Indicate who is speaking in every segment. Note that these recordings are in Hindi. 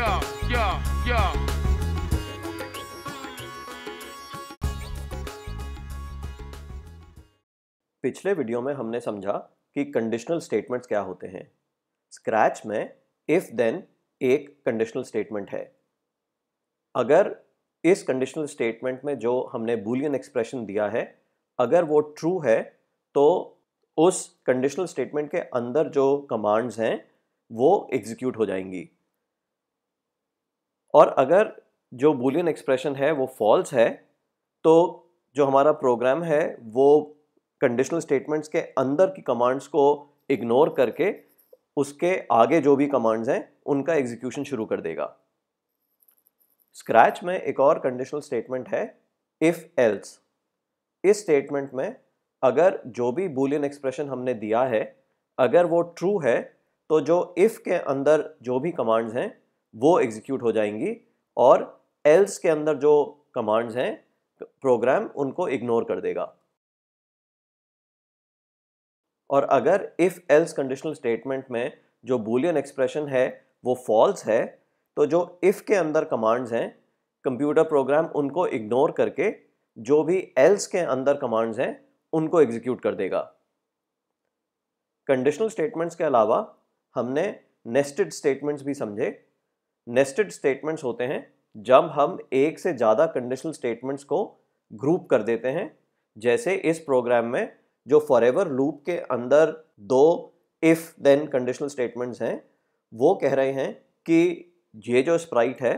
Speaker 1: yo, yo, yo. पिछले वीडियो में हमने समझा कि कंडीशनल स्टेटमेंट्स क्या होते हैं स्क्रैच में इफ देन एक कंडीशनल स्टेटमेंट है अगर इस कंडीशनल स्टेटमेंट में जो हमने बुलियन एक्सप्रेशन दिया है अगर वो ट्रू है तो उस कंडीशनल स्टेटमेंट के अंदर जो कमांड्स हैं वो एग्जीक्यूट हो जाएंगी और अगर जो बुलियन एक्सप्रेशन है वो फॉल्स है तो जो हमारा प्रोग्राम है वो कंडीशनल स्टेटमेंट्स के अंदर की कमांड्स को इग्नोर करके उसके आगे जो भी कमांड्स हैं उनका एग्जीक्यूशन शुरू कर देगा स्क्रैच में एक और कंडीशनल स्टेटमेंट है इफ़ एल्स इस स्टेटमेंट में अगर जो भी बुलियन एक्सप्रेशन हमने दिया है अगर वो ट्रू है तो जो इफ़ के अंदर जो भी कमांड्स हैं वो एग्जीक्यूट हो जाएंगी और एल्स के अंदर जो कमांड्स हैं प्रोग्राम उनको इग्नोर कर देगा और अगर इफ़ एल्स कंडीशनल स्टेटमेंट में जो बूलियन एक्सप्रेशन है वो फॉल्स है तो जो इफ़ के अंदर कमांड्स हैं कंप्यूटर प्रोग्राम उनको इग्नोर करके जो भी एल्स के अंदर कमांड्स हैं उनको एग्जीक्यूट कर देगा कंडीशनल स्टेटमेंट्स के अलावा हमने नेस्टेड स्टेटमेंट्स भी समझे नेस्टेड स्टेटमेंट्स होते हैं जब हम एक से ज़्यादा कंडीशनल स्टेटमेंट्स को ग्रुप कर देते हैं जैसे इस प्रोग्राम में जो फॉर लूप के अंदर दो इफ़ देन कंडीशनल स्टेटमेंट्स हैं वो कह रहे हैं कि ये जो स्प्राइट है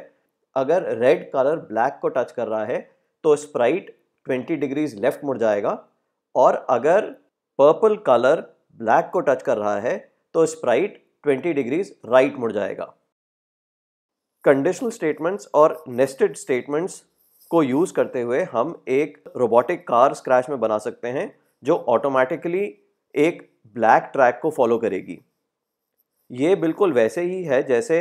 Speaker 1: अगर रेड कलर ब्लैक को टच कर रहा है तो स्प्राइट 20 डिग्रीज लेफ़्ट मुड़ जाएगा और अगर पर्पल कलर ब्लैक को टच कर रहा है तो स्प्राइट 20 डिग्रीज राइट मुड़ जाएगा कंडीशनल स्टेटमेंट्स और नेस्टेड स्टेटमेंट्स को यूज़ करते हुए हम एक रोबोटिक कार स्क्रैच में बना सकते हैं जो ऑटोमेटिकली एक ब्लैक ट्रैक को फॉलो करेगी ये बिल्कुल वैसे ही है जैसे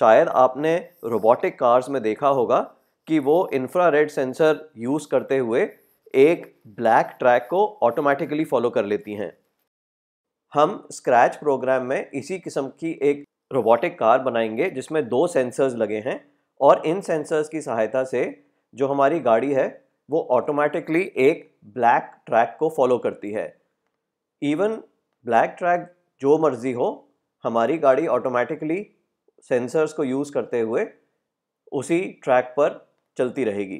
Speaker 1: शायद आपने रोबोटिक कार्स में देखा होगा कि वो इंफ्रारेड सेंसर यूज़ करते हुए एक ब्लैक ट्रैक को ऑटोमेटिकली फॉलो कर लेती हैं हम स्क्रैच प्रोग्राम में इसी किस्म की एक रोबोटिक कार बनाएंगे जिसमें दो सेंसर्स लगे हैं और इन सेंसर्स की सहायता से जो हमारी गाड़ी है वो ऑटोमेटिकली एक ब्लैक ट्रैक को फॉलो करती है इवन ब्लैक ट्रैक जो मर्जी हो हमारी गाड़ी ऑटोमेटिकली सेंसर्स को यूज़ करते हुए उसी ट्रैक पर चलती रहेगी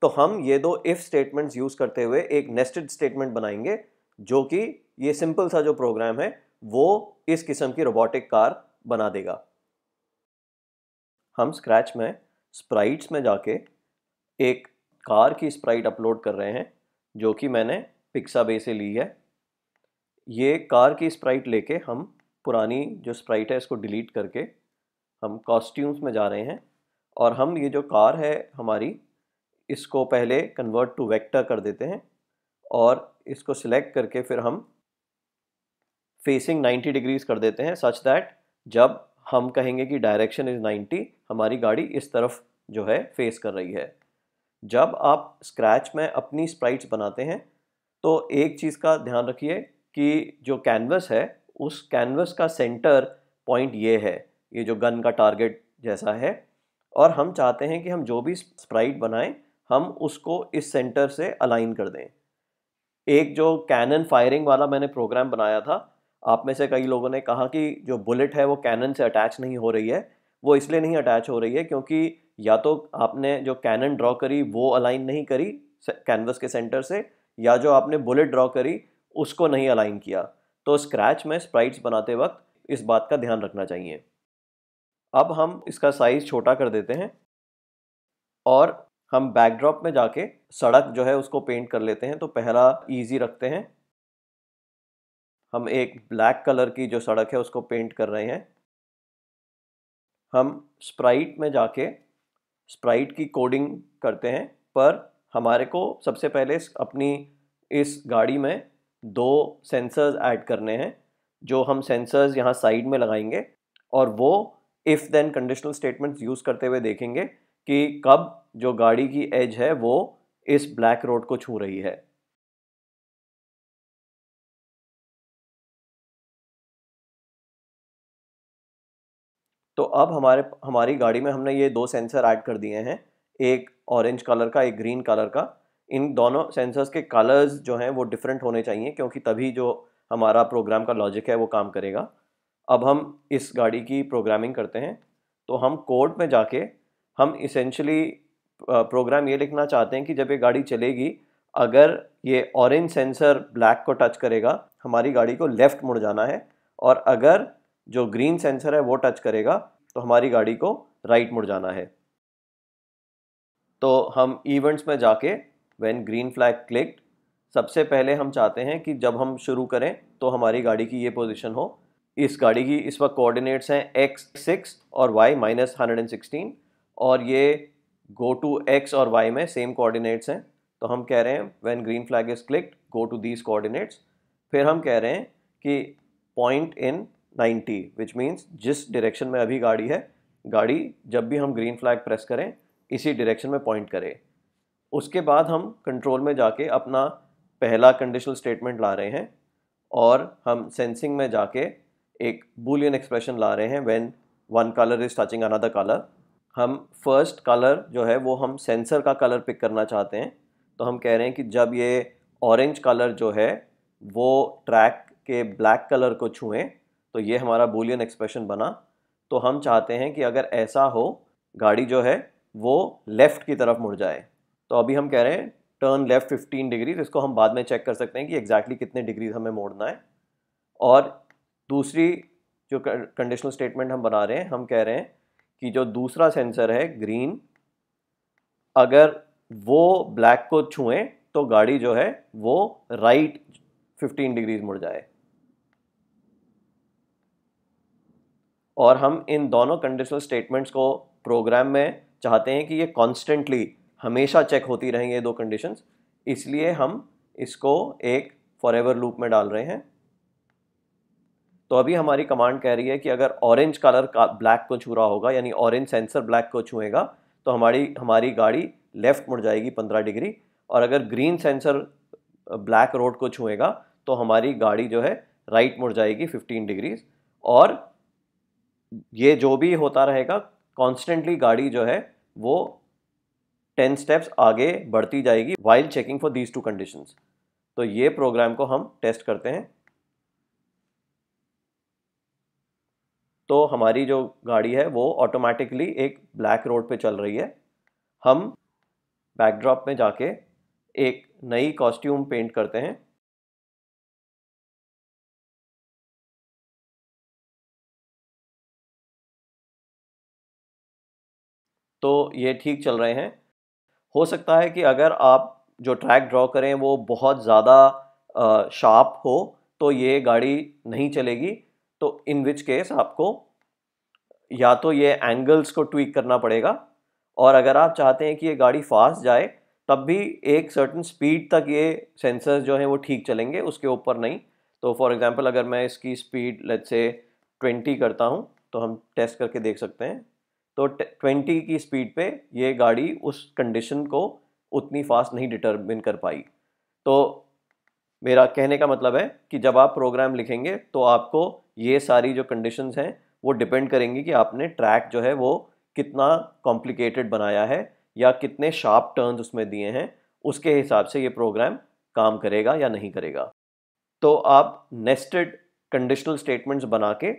Speaker 1: तो हम ये दो इफ़ स्टेटमेंट्स यूज़ करते हुए एक नेस्टेड स्टेटमेंट बनाएंगे जो कि ये सिंपल सा जो प्रोग्राम है वो इस किस्म की रोबोटिक कार बना देगा हम स्क्रैच में स्प्राइट्स में जाके एक कार की स्प्राइट अपलोड कर रहे हैं जो कि मैंने पिक्साबे से ली है ये कार की स्प्राइट लेके हम पुरानी जो स्प्राइट है इसको डिलीट करके हम कॉस्ट्यूम्स में जा रहे हैं और हम ये जो कार है हमारी इसको पहले कन्वर्ट टू वेक्टर कर देते हैं और इसको सिलेक्ट करके फिर हम फेसिंग 90 डिग्रीज कर देते हैं सच दैट जब हम कहेंगे कि डायरेक्शन इज़ 90 हमारी गाड़ी इस तरफ जो है फेस कर रही है जब आप स्क्रैच में अपनी स्प्राइट्स बनाते हैं तो एक चीज़ का ध्यान रखिए कि जो कैनवस है उस कैनवस का सेंटर पॉइंट ये है ये जो गन का टारगेट जैसा है और हम चाहते हैं कि हम जो भी स्प्राइट बनाएं हम उसको इस सेंटर से अलाइन कर दें एक जो कैनन फायरिंग वाला मैंने प्रोग्राम बनाया था आप में से कई लोगों ने कहा कि जो बुलेट है वो कैनन से अटैच नहीं हो रही है वो इसलिए नहीं अटैच हो रही है क्योंकि या तो आपने जो कैनन ड्रॉ करी वो अलाइन नहीं करी कैनवस के सेंटर से या जो आपने बुलेट ड्रॉ करी उसको नहीं अलाइन किया तो स्क्रैच में स्प्राइट्स बनाते वक्त इस बात का ध्यान रखना चाहिए अब हम इसका साइज़ छोटा कर देते हैं और हम बैकड्रॉप में जाके सड़क जो है उसको पेंट कर लेते हैं तो पहला इजी रखते हैं हम एक ब्लैक कलर की जो सड़क है उसको पेंट कर रहे हैं हम स्प्राइट में जाके स्प्राइट की कोडिंग करते हैं पर हमारे को सबसे पहले अपनी इस गाड़ी में दो सेंसर्स ऐड करने हैं जो हम सेंसर्स यहाँ साइड में लगाएंगे और वो if then conditional statements use करते हुए देखेंगे कि कब जो गाड़ी की एज है वो इस ब्लैक रोड को छू रही है तो अब हमारे हमारी गाड़ी में हमने ये दो सेंसर ऐड कर दिए हैं एक ऑरेंज कलर का एक ग्रीन कलर का इन दोनों सेंसर्स के कलर्स जो हैं वो डिफरेंट होने चाहिए क्योंकि तभी जो हमारा प्रोग्राम का लॉजिक है वो काम करेगा अब हम इस गाड़ी की प्रोग्रामिंग करते हैं तो हम कोड में जाके हम इसेंशली प्रोग्राम ये लिखना चाहते हैं कि जब ये गाड़ी चलेगी अगर ये ऑरेंज सेंसर ब्लैक को टच करेगा हमारी गाड़ी को लेफ़्ट मुड़ जाना है और अगर जो ग्रीन सेंसर है वो टच करेगा तो हमारी गाड़ी को राइट मुड़ जाना है तो हम इवेंट्स में जाके व्हेन ग्रीन फ्लैग क्लिक्ड सबसे पहले हम चाहते हैं कि जब हम शुरू करें तो हमारी गाड़ी की ये पोजीशन हो इस गाड़ी की इस वक्त कोऑर्डिनेट्स हैं एक्स सिक्स और Y minus hundred and sixteen और ये गो टू एक्स और वाई में सेम कोऑर्डिनेट्स हैं तो हम कह रहे हैं when green flag is clicked go to these coordinates फिर हम कह रहे हैं कि point in ninety which means जिस डायरेक्शन में अभी गाड़ी है गाड़ी जब भी हम ग्रीन फ्लैग प्रेस करें इसी डायरेक्शन में पॉइंट करें उसके बाद हम कंट्रोल में जाके अपना पहला कंडीशनल स्टेटमेंट ला रहे हैं और हम सेंसिंग में जाके एक बुलियन एक्सप्रेशन ला रहे हैं when one colour is touching another colour हम फर्स्ट कलर जो है वो हम सेंसर का कलर पिक करना चाहते हैं तो हम कह रहे हैं कि जब ये ऑरेंज कलर जो है वो ट्रैक के ब्लैक कलर को छुएं तो ये हमारा बोलियन एक्सप्रेशन बना तो हम चाहते हैं कि अगर ऐसा हो गाड़ी जो है वो लेफ़्ट की तरफ मुड़ जाए तो अभी हम कह रहे हैं टर्न लेफ़्ट 15 डिग्री तो इसको हम बाद में चेक कर सकते हैं कि एग्जैक्टली exactly कितने डिग्रीज हमें मोड़ना है और दूसरी जो कंडीशनल स्टेटमेंट हम बना रहे हैं हम कह रहे हैं कि जो दूसरा सेंसर है ग्रीन अगर वो ब्लैक को छुएं तो गाड़ी जो है वो राइट 15 डिग्रीज मुड़ जाए और हम इन दोनों कंडीशनल स्टेटमेंट्स को प्रोग्राम में चाहते हैं कि ये कॉन्स्टेंटली हमेशा चेक होती रहें ये दो कंडीशंस इसलिए हम इसको एक फॉर एवर लूप में डाल रहे हैं तो अभी हमारी कमांड कह रही है कि अगर ऑरेंज कलर का ब्लैक को छू रहा होगा यानी ऑरेंज सेंसर ब्लैक को छूएगा तो हमारी हमारी गाड़ी लेफ़्ट मुड़ जाएगी पंद्रह डिग्री और अगर ग्रीन सेंसर ब्लैक रोड को छूएगा तो हमारी गाड़ी जो है राइट मुड़ जाएगी फिफ्टीन डिग्रीज और ये जो भी होता रहेगा कॉन्स्टेंटली गाड़ी जो है वो टेन स्टेप्स आगे बढ़ती जाएगी while checking for these two condition तो ये प्रोग्राम को हम टेस्ट करते हैं तो हमारी जो गाड़ी है वो ऑटोमेटिकली एक ब्लैक रोड पे चल रही है हम बैकड्रॉप में जाके एक नई कॉस्ट्यूम पेंट करते हैं तो ये ठीक चल रहे हैं हो सकता है कि अगर आप जो ट्रैक ड्रॉ करें वो बहुत ज़्यादा शार्प हो तो ये गाड़ी नहीं चलेगी तो इन विच केस आपको या तो ये एंगल्स को ट्वीक करना पड़ेगा और अगर आप चाहते हैं कि ये गाड़ी फास्ट जाए तब भी एक सर्टन स्पीड तक ये सेंसर्स जो हैं वो ठीक चलेंगे उसके ऊपर नहीं तो फॉर एग्ज़ाम्पल अगर मैं इसकी स्पीड लेट से ट्वेंटी करता हूँ तो हम टेस्ट करके देख सकते हैं तो ट्वेंटी की स्पीड पे ये गाड़ी उस कंडीशन को उतनी फास्ट नहीं डिटरमिन कर पाई तो मेरा कहने का मतलब है कि जब आप प्रोग्राम लिखेंगे तो आपको ये सारी जो कंडीशंस हैं वो डिपेंड करेंगी कि आपने ट्रैक जो है वो कितना कॉम्प्लिकेटेड बनाया है या कितने शार्प टर्न्स उसमें दिए हैं उसके हिसाब से ये प्रोग्राम काम करेगा या नहीं करेगा तो आप नेस्टेड कंडीशनल स्टेटमेंट्स बना के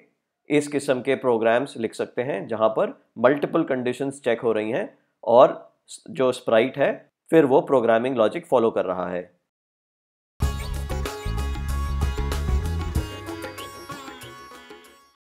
Speaker 1: इस किस्म के प्रोग्राम्स लिख सकते हैं जहाँ पर मल्टीपल कंडीशंस चेक हो रही हैं और जो स्प्राइट है फिर वो प्रोग्रामिंग लॉजिक फॉलो कर रहा है